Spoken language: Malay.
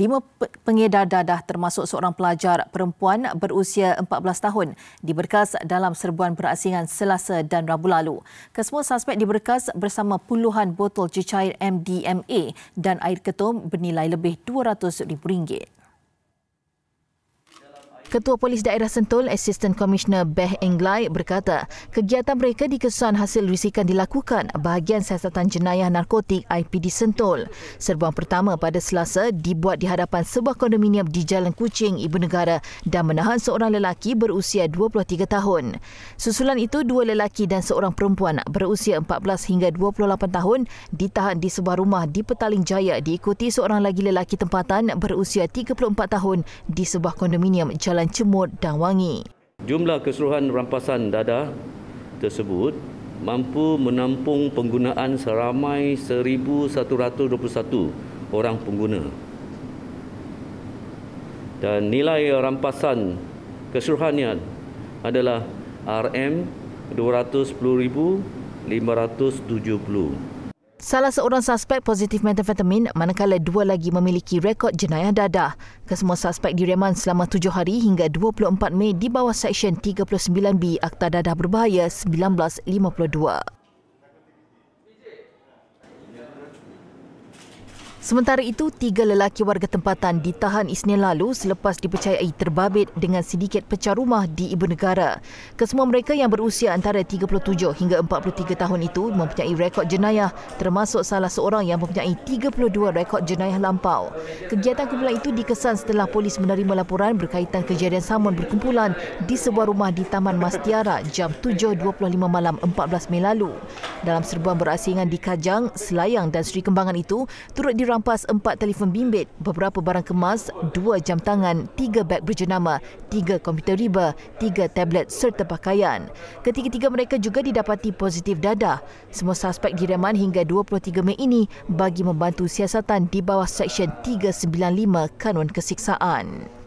Lima pengedar dadah termasuk seorang pelajar perempuan berusia 14 tahun diberkas dalam serbuan berasingan Selasa dan Rabu lalu. Kesemua suspek diberkas bersama puluhan botol cecair MDMA dan air ketum bernilai lebih RM200,000. Ketua Polis Daerah Sentul, Assistant Commissioner Beh Englai berkata, kegiatan mereka dikesan hasil risikan dilakukan bahagian siasatan jenayah narkotik IPD Sentul. Serbuan pertama pada Selasa dibuat di hadapan sebuah kondominium di Jalan Kucing, Ibu Negara dan menahan seorang lelaki berusia 23 tahun. Susulan itu, dua lelaki dan seorang perempuan berusia 14 hingga 28 tahun ditahan di sebuah rumah di Petaling Jaya diikuti seorang lagi lelaki tempatan berusia 34 tahun di sebuah kondominium Jalan kawasan Cemut dan Wangi. Jumlah keseluruhan rampasan dada tersebut mampu menampung penggunaan seramai 1,121 orang pengguna. Dan nilai rampasan keseluruhannya adalah RM210,570. Salah seorang suspek positif metafetamin manakala dua lagi memiliki rekod jenayah dadah. Kesemua suspek direman selama tujuh hari hingga 24 Mei di bawah Seksyen 39B Akta Dadah Berbahaya 1952. Sementara itu, tiga lelaki warga tempatan ditahan Isnin lalu selepas dipercayai terbabit dengan sedikit pecah rumah di Ibu Negara. Kesemua mereka yang berusia antara 37 hingga 43 tahun itu mempunyai rekod jenayah termasuk salah seorang yang mempunyai 32 rekod jenayah lampau. Kegiatan kumpulan itu dikesan setelah polis menerima laporan berkaitan kejadian saman berkumpulan di sebuah rumah di Taman Mastiara jam 7.25 malam 14 Mei lalu. Dalam serbuan berasingan di Kajang, Selayang dan Seri Kembangan itu turut dirawat merampas empat telefon bimbit, beberapa barang kemas, dua jam tangan, tiga beg berjenama, tiga komputer riba, tiga tablet serta pakaian. Ketiga-tiga mereka juga didapati positif dadah. Semua suspek direman hingga 23 Mei ini bagi membantu siasatan di bawah Seksyen 395 Kanun Kesiksaan.